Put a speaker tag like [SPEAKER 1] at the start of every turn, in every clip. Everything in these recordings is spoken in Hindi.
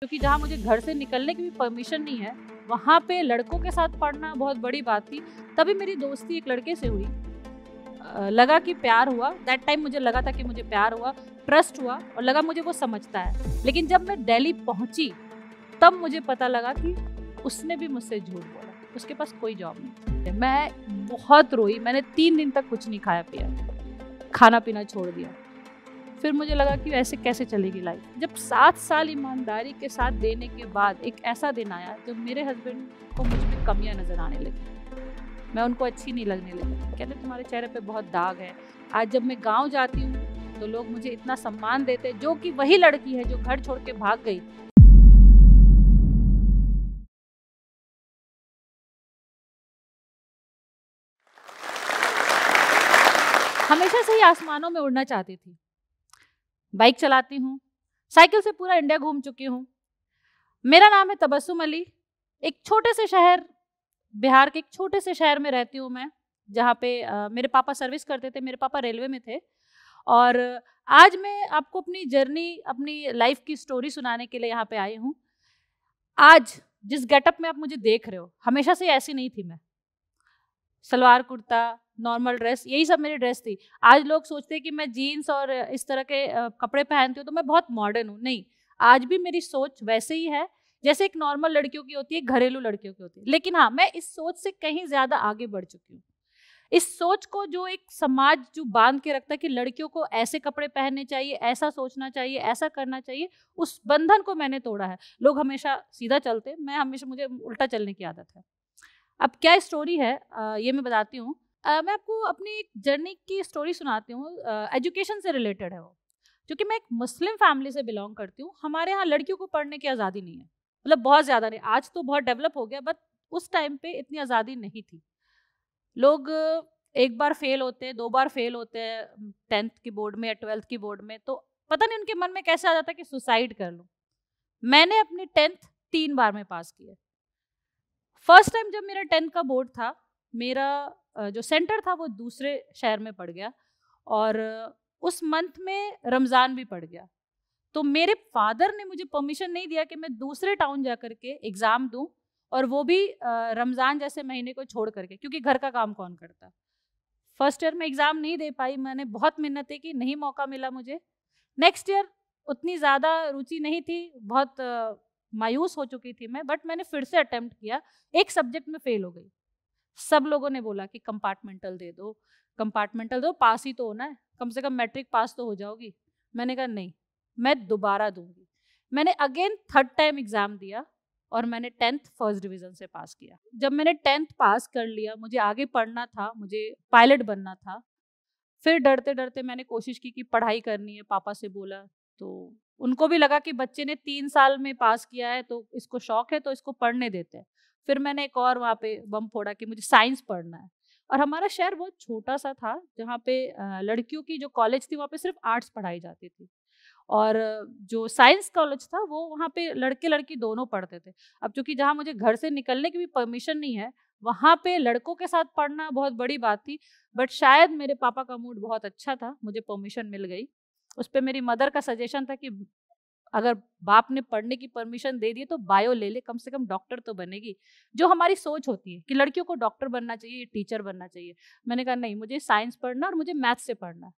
[SPEAKER 1] क्योंकि जहाँ मुझे घर से निकलने की भी परमिशन नहीं है वहाँ पे लड़कों के साथ पढ़ना बहुत बड़ी बात थी तभी मेरी दोस्ती एक लड़के से हुई लगा कि प्यार हुआ दैट टाइम मुझे लगा था कि मुझे प्यार हुआ ट्रस्ट हुआ और लगा मुझे वो समझता है लेकिन जब मैं दिल्ली पहुंची तब मुझे पता लगा कि उसने भी मुझसे झूठ बोला उसके पास कोई जॉब नहीं मैं बहुत रोई मैंने तीन दिन तक कुछ नहीं खाया पिया खाना पीना छोड़ दिया फिर मुझे लगा कि ऐसे कैसे चलेगी लाइफ जब सात साल ईमानदारी के साथ देने के बाद एक ऐसा दिन आया जब मेरे हस्बैंड को मुझ में कमियाँ नज़र आने लगी मैं उनको अच्छी नहीं लगने लगी कहते तुम्हारे चेहरे पर बहुत दाग है आज जब मैं गाँव जाती हूँ तो लोग मुझे इतना सम्मान देते जो कि वही लड़की है जो घर छोड़ के भाग गई हमेशा से ही आसमानों में उड़ना चाहती थी बाइक चलाती हूँ साइकिल से पूरा इंडिया घूम चुकी हूँ मेरा नाम है तबस्सुम अली एक छोटे से शहर बिहार के एक छोटे से शहर में रहती हूँ मैं जहाँ पे आ, मेरे पापा सर्विस करते थे मेरे पापा रेलवे में थे और आज मैं आपको अपनी जर्नी अपनी लाइफ की स्टोरी सुनाने के लिए यहाँ पे आई हूँ आज जिस गेटअप में आप मुझे देख रहे हो हमेशा से ऐसी नहीं थी मैं सलवार कुर्ता नॉर्मल ड्रेस यही सब मेरी ड्रेस थी आज लोग सोचते हैं कि मैं जीन्स और इस तरह के कपड़े पहनती हूँ तो मैं बहुत मॉडर्न हूँ नहीं आज भी मेरी सोच वैसे ही है जैसे एक नॉर्मल लड़कियों की होती है घरेलू लड़कियों की होती है लेकिन हाँ मैं इस सोच से कहीं ज़्यादा आगे बढ़ चुकी हूँ इस सोच को जो एक समाज जो बांध के रखता है कि लड़कियों को ऐसे कपड़े पहनने चाहिए ऐसा सोचना चाहिए ऐसा करना चाहिए उस बंधन को मैंने तोड़ा है लोग हमेशा सीधा चलते मैं हमेशा मुझे उल्टा चलने की आदत है अब क्या स्टोरी है आ, ये मैं बताती हूँ मैं आपको अपनी एक जर्नी की स्टोरी सुनाती हूँ एजुकेशन से रिलेटेड है वो क्योंकि मैं एक मुस्लिम फैमिली से बिलोंग करती हूँ हमारे यहाँ लड़कियों को पढ़ने की आज़ादी नहीं है मतलब बहुत ज़्यादा नहीं आज तो बहुत डेवलप हो गया बट उस टाइम पे इतनी आज़ादी नहीं थी लोग एक बार फेल होते हैं दो बार फेल होते हैं टेंथ की बोर्ड में या ट्वेल्थ की बोर्ड में तो पता नहीं उनके मन में कैसे आ जाता है कि सुसाइड कर लूँ मैंने अपनी टेंथ तीन बार में पास की है फर्स्ट टाइम जब मेरा टेंथ का बोर्ड था मेरा जो सेंटर था वो दूसरे शहर में पड़ गया और उस मंथ में रमज़ान भी पड़ गया तो मेरे फादर ने मुझे परमिशन नहीं दिया कि मैं दूसरे टाउन जा कर के एग्ज़ाम दूँ और वो भी रमज़ान जैसे महीने को छोड़ करके क्योंकि घर का काम कौन करता फर्स्ट ईयर में एग्ज़ाम नहीं दे पाई मैंने बहुत मिन्नतें की नहीं मौका मिला मुझे नेक्स्ट ईयर उतनी ज़्यादा रुचि नहीं थी बहुत मायूस हो चुकी थी मैं बट मैंने फिर से अटेम्प्ट किया एक सब्जेक्ट में फेल हो गई सब लोगों ने बोला कि कंपार्टमेंटल दे दो कंपार्टमेंटल दो पास ही तो होना है कम से कम मैट्रिक पास तो हो जाओगी मैंने कहा नहीं मैं दोबारा दूंगी मैंने अगेन थर्ड टाइम एग्ज़ाम दिया और मैंने टेंथ फर्स्ट डिवीज़न से पास किया जब मैंने टेंथ पास कर लिया मुझे आगे पढ़ना था मुझे पायलट बनना था फिर डरते डरते मैंने कोशिश की कि पढ़ाई करनी है पापा से बोला तो उनको भी लगा कि बच्चे ने तीन साल में पास किया है तो इसको शौक है तो इसको पढ़ने देते हैं फिर मैंने एक और वहाँ पे बम फोड़ा कि मुझे साइंस पढ़ना है और हमारा शहर बहुत छोटा सा था जहाँ पे लड़कियों की जो कॉलेज थी वहाँ पे सिर्फ आर्ट्स पढ़ाई जाती थी और जो साइंस कॉलेज था वो वहाँ पे लड़के लड़की दोनों पढ़ते थे अब चूंकि जहाँ मुझे घर से निकलने की भी परमिशन नहीं है वहाँ पे लड़कों के साथ पढ़ना बहुत बड़ी बात थी बट शायद मेरे पापा का मूड बहुत अच्छा था मुझे परमिशन मिल गई उस पर मेरी मदर का सजेशन था कि अगर बाप ने पढ़ने की परमिशन दे दी तो बायो ले ले कम से कम डॉक्टर तो बनेगी जो हमारी सोच होती है कि लड़कियों को डॉक्टर बनना चाहिए टीचर बनना चाहिए मैंने कहा नहीं मुझे साइंस पढ़ना और मुझे मैथ से पढ़ना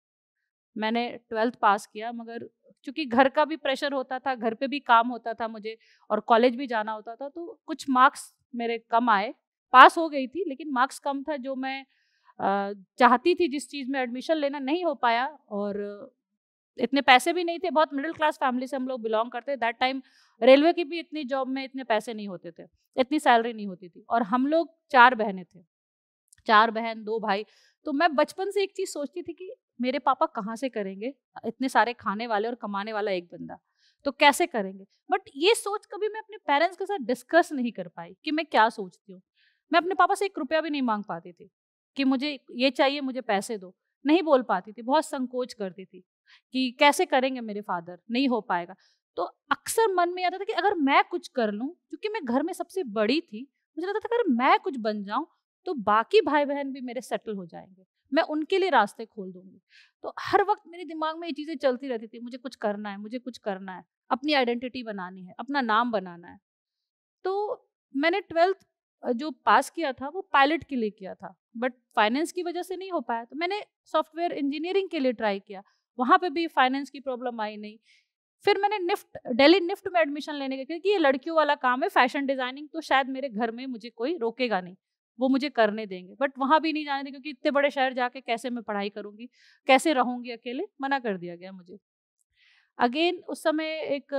[SPEAKER 1] मैंने ट्वेल्थ पास किया मगर क्योंकि घर का भी प्रेशर होता था घर पे भी काम होता था मुझे और कॉलेज भी जाना होता था तो कुछ मार्क्स मेरे कम आए पास हो गई थी लेकिन मार्क्स कम था जो मैं चाहती थी जिस चीज़ में एडमिशन लेना नहीं हो पाया और इतने पैसे भी नहीं थे बहुत मिडिल क्लास फैमिली से हम लोग बिलोंग करते दैट टाइम रेलवे की भी इतनी जॉब में इतने पैसे नहीं होते थे इतनी सैलरी नहीं होती थी और हम लोग चार बहनें थे चार बहन दो भाई तो मैं बचपन से एक चीज़ सोचती थी कि मेरे पापा कहाँ से करेंगे इतने सारे खाने वाले और कमाने वाला एक बंदा तो कैसे करेंगे बट ये सोच कभी मैं अपने पेरेंट्स के साथ डिस्कस नहीं कर पाई कि मैं क्या सोचती हूँ मैं अपने पापा से एक रुपया भी नहीं मांग पाती थी कि मुझे ये चाहिए मुझे पैसे दो नहीं बोल पाती थी बहुत संकोच करती थी कि कैसे करेंगे मेरे फादर नहीं हो पाएगा तो अक्सर मन में आता था कि अगर मैं कुछ कर लूँ क्योंकि मैं घर में सबसे बड़ी थी मुझे लगता था अगर मैं कुछ बन जाऊँ तो बाकी भाई बहन भी मेरे सेटल हो जाएंगे मैं उनके लिए रास्ते खोल दूंगी तो हर वक्त मेरे दिमाग में ये चीज़ें चलती रहती थी मुझे कुछ करना है मुझे कुछ करना है अपनी आइडेंटिटी बनानी है अपना नाम बनाना है तो मैंने ट्वेल्थ जो पास किया था वो पायलट के लिए किया था बट फाइनेंस की वजह से नहीं हो पाया तो मैंने सॉफ्टवेयर इंजीनियरिंग के लिए ट्राई किया वहाँ पे भी फाइनेंस की प्रॉब्लम आई नहीं फिर मैंने निफ्ट डेली निफ्ट में एडमिशन लेने का क्योंकि ये लड़कियों वाला काम है फैशन डिजाइनिंग तो शायद मेरे घर में मुझे कोई रोकेगा नहीं वो मुझे करने देंगे बट वहाँ भी नहीं जाने देंगे क्योंकि इतने बड़े शहर जाके कैसे मैं पढ़ाई करूँगी कैसे रहूँगी अकेले मना कर दिया गया मुझे अगेन उस समय एक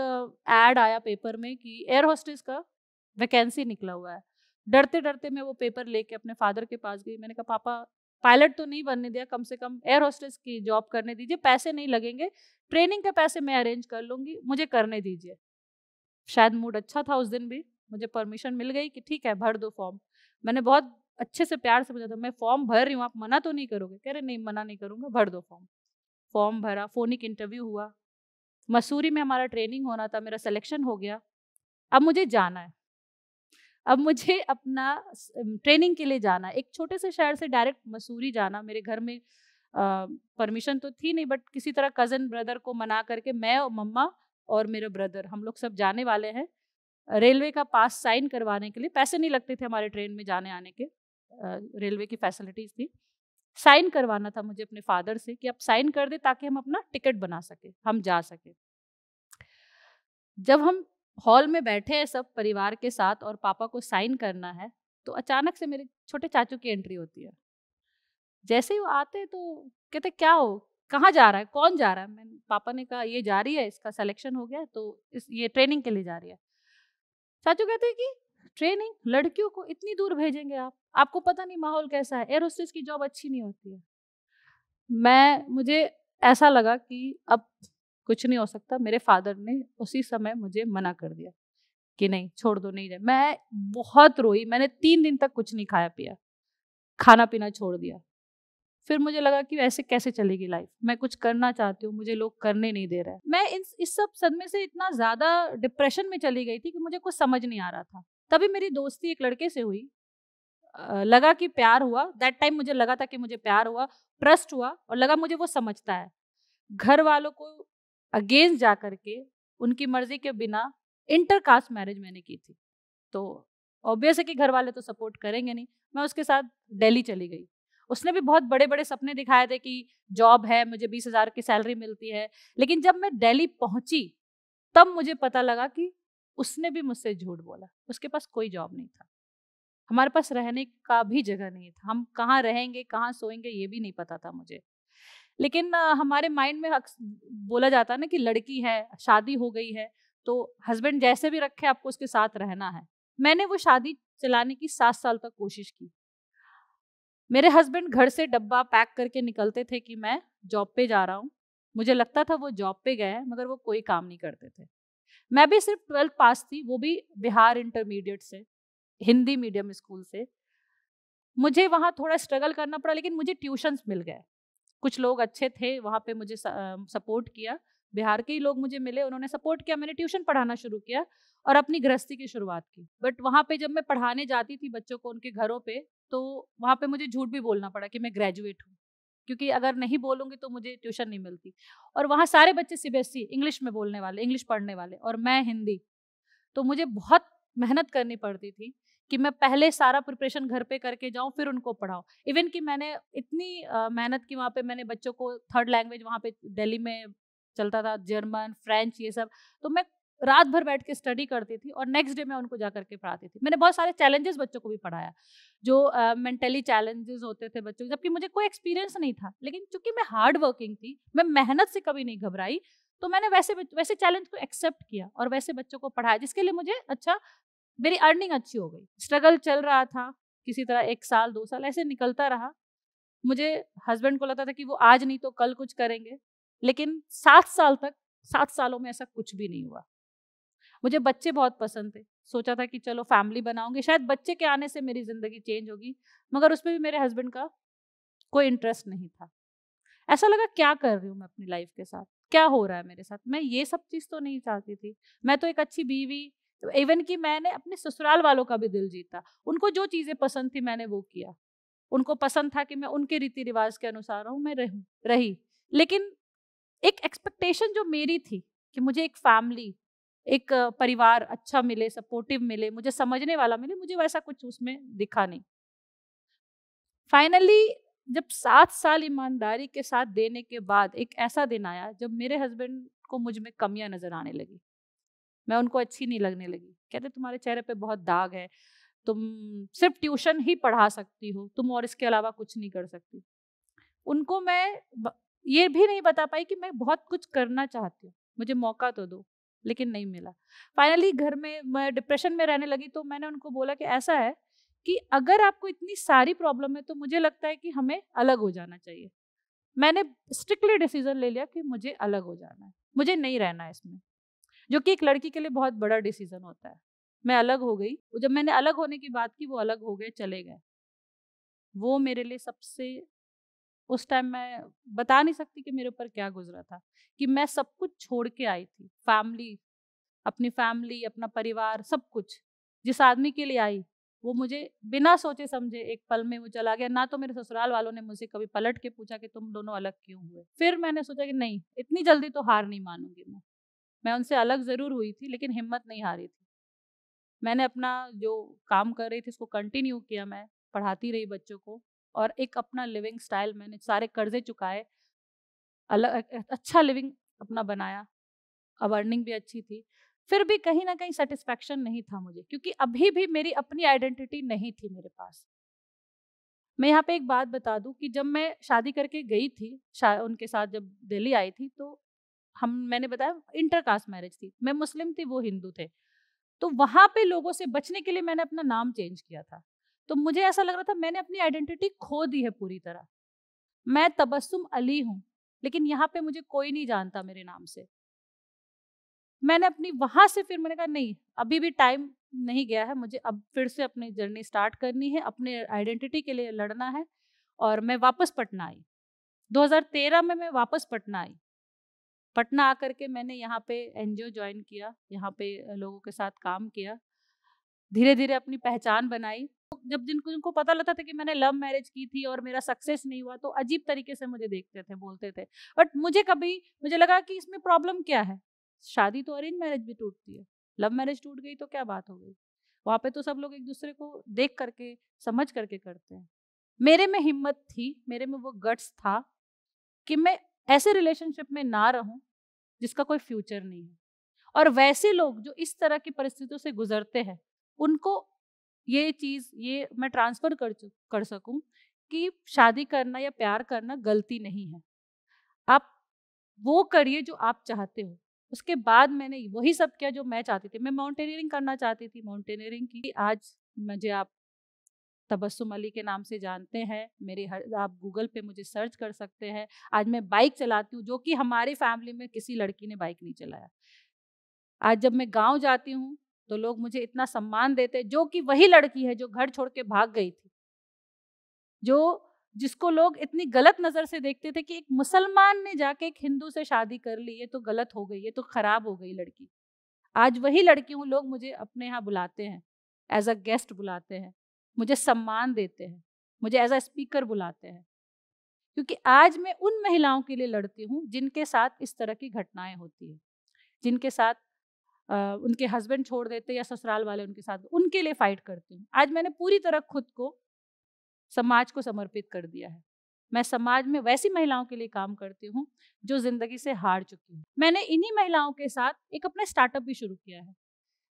[SPEAKER 1] एड आया पेपर में कि एयर होस्टेस का वैकेंसी निकला हुआ है डरते डरते मैं वो पेपर लेके अपने फादर के पास गई मैंने कहा पापा पायलट तो नहीं बनने दिया कम से कम एयर होस्टेस की जॉब करने दीजिए पैसे नहीं लगेंगे ट्रेनिंग के पैसे मैं अरेंज कर लूँगी मुझे करने दीजिए शायद मूड अच्छा था उस दिन भी मुझे परमिशन मिल गई कि ठीक है भर दो फॉर्म मैंने बहुत अच्छे से प्यार से पूछा था मैं फॉर्म भर रही हूँ आप मना तो नहीं करोगे कह रहे नहीं मना नहीं करूँगा भर दो फॉर्म फॉर्म भरा फोनिक इंटरव्यू हुआ मसूरी में हमारा ट्रेनिंग होना था मेरा सिलेक्शन हो गया अब मुझे जाना है अब मुझे अपना ट्रेनिंग के लिए जाना एक छोटे से शहर से डायरेक्ट मसूरी जाना मेरे घर में परमिशन तो थी नहीं बट किसी तरह कज़न ब्रदर को मना करके मैं और मम्मा और मेरा ब्रदर हम लोग सब जाने वाले हैं रेलवे का पास साइन करवाने के लिए पैसे नहीं लगते थे हमारे ट्रेन में जाने आने के रेलवे की फैसिलिटीज़ थी साइन करवाना था मुझे अपने फादर से कि आप साइन कर दे ताकि हम अपना टिकट बना सके हम जा सके जब हम हॉल में बैठे हैं सब परिवार के साथ और पापा को साइन करना है तो अचानक से मेरे छोटे चाचू की एंट्री होती है जैसे ही वो आते तो कहते क्या हो कहाँ जा रहा है कौन जा रहा है मैंने पापा ने कहा ये जा रही है इसका सिलेक्शन हो गया तो इस ये ट्रेनिंग के लिए जा रही है चाचू कहते हैं कि ट्रेनिंग लड़कियों को इतनी दूर भेजेंगे आप आपको पता नहीं माहौल कैसा है एयरहोस्टेस की जॉब अच्छी नहीं होती है मैं मुझे ऐसा लगा कि अब कुछ नहीं हो सकता मेरे फादर ने उसी समय मुझे मना कर दिया कि नहीं छोड़ दो नहीं जाए मैं बहुत रोई मैंने तीन दिन तक कुछ नहीं खाया पिया खाना पीना छोड़ दिया फिर मुझे लगा कि ऐसे कैसे चलेगी लाइफ मैं कुछ करना चाहती हूँ मुझे लोग करने नहीं दे रहे मैं इन इस सब सदमे से इतना ज़्यादा डिप्रेशन में चली गई थी कि मुझे कुछ समझ नहीं आ रहा था तभी मेरी दोस्ती एक लड़के से हुई लगा कि प्यार हुआ दैट टाइम मुझे लगा था कि मुझे प्यार हुआ ट्रस्ट हुआ और लगा मुझे वो समझता है घर वालों को अगेंस्ट जा करके उनकी मर्जी के बिना इंटरकास्ट मैरिज मैंने की थी तो ऑब्वियस है कि घर वाले तो सपोर्ट करेंगे नहीं मैं उसके साथ दिल्ली चली गई उसने भी बहुत बड़े बड़े सपने दिखाए थे कि जॉब है मुझे बीस हज़ार की सैलरी मिलती है लेकिन जब मैं दिल्ली पहुंची तब मुझे पता लगा कि उसने भी मुझसे झूठ बोला उसके पास कोई जॉब नहीं था हमारे पास रहने का भी जगह नहीं था हम कहाँ रहेंगे कहाँ सोएंगे ये भी नहीं पता था मुझे लेकिन हमारे माइंड में बोला जाता है ना कि लड़की है शादी हो गई है तो हस्बैंड जैसे भी रखे आपको उसके साथ रहना है मैंने वो शादी चलाने की सात साल तक कोशिश की मेरे हस्बैंड घर से डब्बा पैक करके निकलते थे कि मैं जॉब पे जा रहा हूँ मुझे लगता था वो जॉब पे गए हैं मगर वो कोई काम नहीं करते थे मैं भी सिर्फ ट्वेल्थ पास थी वो भी बिहार इंटरमीडिएट से हिंदी मीडियम स्कूल से मुझे वहाँ थोड़ा स्ट्रगल करना पड़ा लेकिन मुझे ट्यूशन्स मिल गए कुछ लोग अच्छे थे वहाँ पे मुझे सपोर्ट किया बिहार के ही लोग मुझे मिले उन्होंने सपोर्ट किया मैंने ट्यूशन पढ़ाना शुरू किया और अपनी गृहस्थी की शुरुआत की बट वहाँ पे जब मैं पढ़ाने जाती थी बच्चों को उनके घरों पे तो वहाँ पे मुझे झूठ भी बोलना पड़ा कि मैं ग्रेजुएट हूँ क्योंकि अगर नहीं बोलूँगी तो मुझे ट्यूशन नहीं मिलती और वहाँ सारे बच्चे सी इंग्लिश में बोलने वाले इंग्लिश पढ़ने वाले और मैं हिंदी तो मुझे बहुत मेहनत करनी पड़ती थी कि मैं पहले सारा प्रिपरेशन घर पे करके जाऊँ फिर उनको पढ़ाऊँ इवन कि मैंने इतनी मेहनत की वहाँ पे मैंने बच्चों को थर्ड लैंग्वेज वहाँ पे दिल्ली में चलता था जर्मन फ्रेंच ये सब तो मैं रात भर बैठ के स्टडी करती थी और नेक्स्ट डे मैं उनको जा करके पढ़ाती थी मैंने बहुत सारे चैलेंजेस बच्चों को भी पढ़ाया जो मेंटली uh, चैलेंजेस होते थे बच्चों जबकि मुझे कोई एक्सपीरियंस नहीं था लेकिन चूंकि मैं हार्ड वर्किंग थी मैं मेहनत से कभी नहीं घबराई तो मैंने वैसे वैसे चैलेंज को एक्सेप्ट किया और वैसे बच्चों को पढ़ाया जिसके लिए मुझे अच्छा मेरी अर्निंग अच्छी हो गई स्ट्रगल चल रहा था किसी तरह एक साल दो साल ऐसे निकलता रहा मुझे हस्बैंड को लगता था कि वो आज नहीं तो कल कुछ करेंगे लेकिन सात साल तक सात सालों में ऐसा कुछ भी नहीं हुआ मुझे बच्चे बहुत पसंद थे सोचा था कि चलो फैमिली बनाऊंगी शायद बच्चे के आने से मेरी ज़िंदगी चेंज होगी मगर उसमें भी मेरे हस्बैंड का कोई इंटरेस्ट नहीं था ऐसा लगा क्या कर रही हूँ मैं अपनी लाइफ के साथ क्या हो रहा है मेरे साथ मैं ये सब चीज़ तो नहीं चाहती थी मैं तो एक अच्छी बीवी इवन कि मैंने अपने ससुराल वालों का भी दिल जीता उनको जो चीज़ें पसंद थी मैंने वो किया उनको पसंद था कि मैं उनके रीति रिवाज के अनुसार हूँ मैं रहूँ रही लेकिन एक एक्सपेक्टेशन जो मेरी थी कि मुझे एक फैमिली एक परिवार अच्छा मिले सपोर्टिव मिले मुझे समझने वाला मिले मुझे वैसा कुछ उसमें दिखा नहीं फाइनली जब सात साल ईमानदारी के साथ देने के बाद एक ऐसा दिन आया जब मेरे हस्बैंड को मुझ में कमियां नजर आने लगी मैं उनको अच्छी नहीं लगने लगी कहते तुम्हारे चेहरे पे बहुत दाग है तुम सिर्फ ट्यूशन ही पढ़ा सकती हो तुम और इसके अलावा कुछ नहीं कर सकती उनको मैं ये भी नहीं बता पाई कि मैं बहुत कुछ करना चाहती हूँ मुझे मौका तो दो लेकिन नहीं मिला फाइनली घर में मैं डिप्रेशन में रहने लगी तो मैंने उनको बोला कि ऐसा है कि अगर आपको इतनी सारी प्रॉब्लम है तो मुझे लगता है कि हमें अलग हो जाना चाहिए मैंने स्ट्रिक्टली डिसीजन ले लिया कि मुझे अलग हो जाना है मुझे नहीं रहना है इसमें जो कि एक लड़की के लिए बहुत बड़ा डिसीजन होता है मैं अलग हो गई जब मैंने अलग होने की बात की वो अलग हो गए चले गए वो मेरे लिए सबसे उस टाइम मैं बता नहीं सकती कि मेरे ऊपर क्या गुजरा था कि मैं सब कुछ छोड़ के आई थी फैमिली अपनी फैमिली अपना परिवार सब कुछ जिस आदमी के लिए आई वो मुझे बिना सोचे समझे एक पल में वो चला गया ना तो मेरे ससुराल वालों ने मुझे कभी पलट के पूछा कि तुम दोनों अलग क्यों हुए फिर मैंने सोचा कि नहीं इतनी जल्दी तो हार नहीं मानूंगी मैं मैं उनसे अलग ज़रूर हुई थी लेकिन हिम्मत नहीं हारी थी मैंने अपना जो काम कर रही थी उसको कंटिन्यू किया मैं पढ़ाती रही बच्चों को और एक अपना लिविंग स्टाइल मैंने सारे कर्जे चुकाए अलग अच्छा लिविंग अपना बनाया अब अर्निंग भी अच्छी थी फिर भी कहीं ना कहीं सेटिस्फेक्शन नहीं था मुझे क्योंकि अभी भी मेरी अपनी आइडेंटिटी नहीं थी मेरे पास मैं यहाँ पे एक बात बता दूं कि जब मैं शादी करके गई थी उनके साथ जब दिल्ली आई थी तो हम मैंने बताया इंटरकास्ट मैरिज थी मैं मुस्लिम थी वो हिंदू थे तो वहां पे लोगों से बचने के लिए मैंने अपना नाम चेंज किया था तो मुझे ऐसा लग रहा था मैंने अपनी आइडेंटिटी खो दी है पूरी तरह मैं तबस्सुम अली हूँ लेकिन यहाँ पे मुझे कोई नहीं जानता मेरे नाम से मैंने अपनी वहां से फिर मैंने कहा नहीं अभी भी टाइम नहीं गया है मुझे अब फिर से अपनी जर्नी स्टार्ट करनी है अपने आइडेंटिटी के लिए लड़ना है और मैं वापस पटना आई 2013 में मैं वापस पटना आई पटना आकर के मैंने यहाँ पे एनजीओ ज्वाइन किया यहाँ पे लोगों के साथ काम किया धीरे धीरे अपनी पहचान बनाई जब जिनको जिनको पता लगता था कि मैंने लव मैरिज की थी और मेरा सक्सेस नहीं हुआ तो अजीब तरीके से मुझे देखते थे बोलते थे बट मुझे कभी मुझे लगा कि इसमें प्रॉब्लम क्या है शादी तो अरेंज मैरिज भी टूटती है लव मैरिज टूट गई तो क्या बात हो गई वहाँ पे तो सब लोग एक दूसरे को देख करके समझ करके करते हैं मेरे में हिम्मत थी मेरे में वो गट्स था कि मैं ऐसे रिलेशनशिप में ना रहूं जिसका कोई फ्यूचर नहीं है और वैसे लोग जो इस तरह की परिस्थितियों से गुजरते हैं उनको ये चीज़ ये मैं ट्रांसफ़र कर कर सकूं कि शादी करना या प्यार करना गलती नहीं है आप वो करिए जो आप चाहते हो उसके बाद मैंने वही सब किया जो मैं चाहती थी मैं माउंटेनियरिंग करना चाहती थी माउंटेनियरिंग की आज मुझे आप तबस्सुम अली के नाम से जानते हैं मेरे हर आप गूगल पे मुझे सर्च कर सकते हैं आज मैं बाइक चलाती हूँ जो कि हमारी फैमिली में किसी लड़की ने बाइक नहीं चलाया आज जब मैं गाँव जाती हूँ तो लोग मुझे इतना सम्मान देते जो कि वही लड़की है जो घर छोड़ के भाग गई थी जो जिसको लोग इतनी गलत नज़र से देखते थे कि एक मुसलमान ने जाके एक हिंदू से शादी कर ली ये तो गलत हो गई ये तो ख़राब हो गई लड़की आज वही लड़की हूँ लोग मुझे अपने यहाँ बुलाते हैं एज अ गेस्ट बुलाते हैं मुझे सम्मान देते हैं मुझे एज अ स्पीकर बुलाते हैं क्योंकि आज मैं उन महिलाओं के लिए लड़ती हूँ जिनके साथ इस तरह की घटनाएं होती है जिनके साथ आ, उनके हस्बैंड छोड़ देते या ससुराल वाले उनके साथ उनके लिए फाइट करती हूँ आज मैंने पूरी तरह खुद को समाज को समर्पित कर दिया है मैं समाज में वैसी महिलाओं के लिए काम करती हूँ जो जिंदगी से हार चुकी हूँ मैंने इन्हीं महिलाओं के साथ एक अपना स्टार्टअप भी शुरू किया है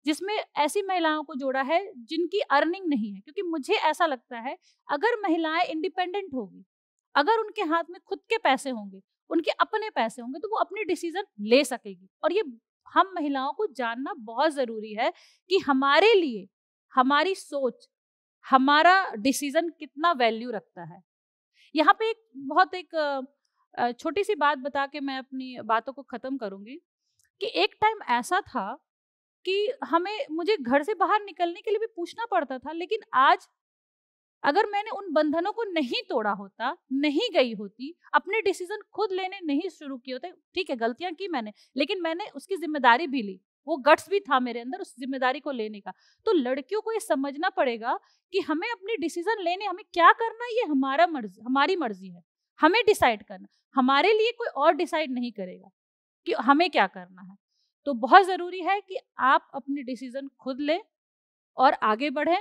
[SPEAKER 1] जिसमें ऐसी महिलाओं को जोड़ा है जिनकी अर्निंग नहीं है क्योंकि मुझे ऐसा लगता है अगर महिलाएं इंडिपेंडेंट होगी अगर उनके हाथ में खुद के पैसे होंगे उनके अपने पैसे होंगे तो वो अपनी डिसीजन ले सकेगी और ये हम महिलाओं को जानना बहुत जरूरी है कि हमारे लिए हमारी सोच हमारा डिसीजन कितना वैल्यू रखता है यहाँ पे एक बहुत एक छोटी सी बात बता के मैं अपनी बातों को ख़त्म करूँगी कि एक टाइम ऐसा था कि हमें मुझे घर से बाहर निकलने के लिए भी पूछना पड़ता था लेकिन आज अगर मैंने उन बंधनों को नहीं तोड़ा होता नहीं गई होती अपने डिसीजन खुद लेने नहीं शुरू किए होते ठीक है गलतियां की मैंने लेकिन मैंने उसकी जिम्मेदारी भी ली वो गट्स भी था मेरे अंदर उस जिम्मेदारी को लेने का तो लड़कियों को ये समझना पड़ेगा कि हमें अपने डिसीजन लेने हमें क्या करना ये हमारा मर्जी हमारी मर्जी है हमें डिसाइड करना हमारे लिए कोई और डिसाइड नहीं करेगा कि हमें क्या करना है तो बहुत ज़रूरी है कि आप अपने डिसीज़न खुद लें और आगे बढ़ें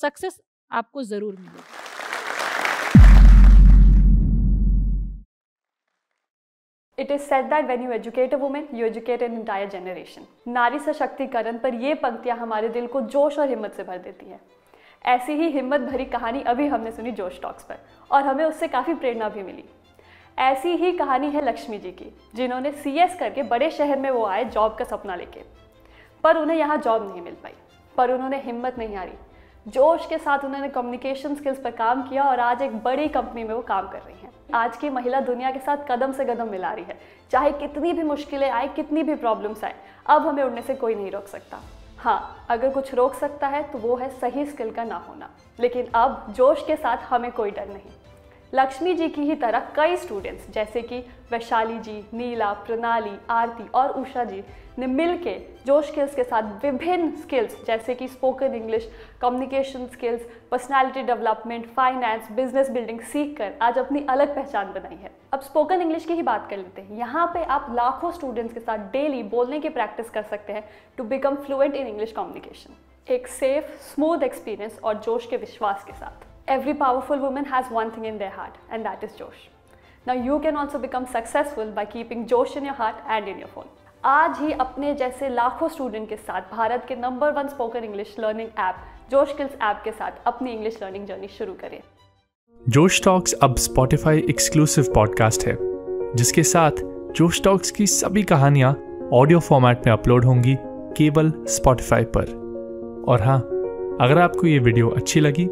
[SPEAKER 1] सक्सेस आपको ज़रूर मिलेगी
[SPEAKER 2] it is said that when you educate women you educate an entire generation नारी सशक्तिकरण पर यह पंक्तियाँ हमारे दिल को जोश और हिम्मत से भर देती है ऐसी ही हिम्मत भरी कहानी अभी हमने सुनी जोश टॉक्स पर और हमें उससे काफ़ी प्रेरणा भी मिली ऐसी ही कहानी है लक्ष्मी जी की जिन्होंने सी करके बड़े शहर में वो आए जॉब का सपना लेके पर उन्हें यहाँ जॉब नहीं मिल पाई पर उन्होंने हिम्मत नहीं हारी जोश के साथ उन्होंने कम्युनिकेशन स्किल्स पर काम किया और आज एक बड़ी कंपनी में वो काम कर रही हैं आज की महिला दुनिया के साथ कदम से कदम मिला रही है चाहे कितनी भी मुश्किलें आए कितनी भी प्रॉब्लम्स आए अब हमें उड़ने से कोई नहीं रोक सकता हाँ अगर कुछ रोक सकता है तो वो है सही स्किल का ना होना लेकिन अब जोश के साथ हमें कोई डर नहीं लक्ष्मी जी की ही तरह कई स्टूडेंट्स जैसे कि वैशाली जी नीला प्रणाली आरती और उषा जी ने के जो स्किल्स के साथ विभिन्न स्किल्स जैसे कि spoken English communication skills personality development finance business building सीख कर आज अपनी अलग पहचान बनाई है अब स्पोकन इंग्लिश की ही बात कर लेते हैं यहाँ पे आप लाखों स्टूडेंट्स के साथ डेली बोलने की प्रैक्टिस कर सकते हैं to become fluent in English communication एक सेफ स्मूथ एक्सपीरियंस और जोश के विश्वास के साथ Every powerful woman has one thing in their heart and that is Josh. Now you can also become successful by keeping Josh in your heart and in your phone. आज ही अपने जैसे लाखों स्टूडेंट के साथ भारत के number one spoken English learning app Josh skills app के साथ अपनी इंग्लिश लर्निंग जर्नी शुरू करें जोश टॉक्स अब Spotify एक्सक्लूसिव पॉडकास्ट है जिसके साथ जोश टॉक्स की सभी कहानियां ऑडियो फॉर्मेट में अपलोड होंगी केवल Spotify पर और हाँ अगर आपको ये वीडियो अच्छी लगी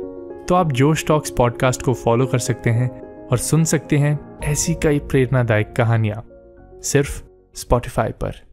[SPEAKER 2] तो आप जोश टॉक्स पॉडकास्ट को फॉलो कर सकते हैं और सुन सकते हैं ऐसी कई प्रेरणादायक कहानियां सिर्फ स्पॉटिफाई पर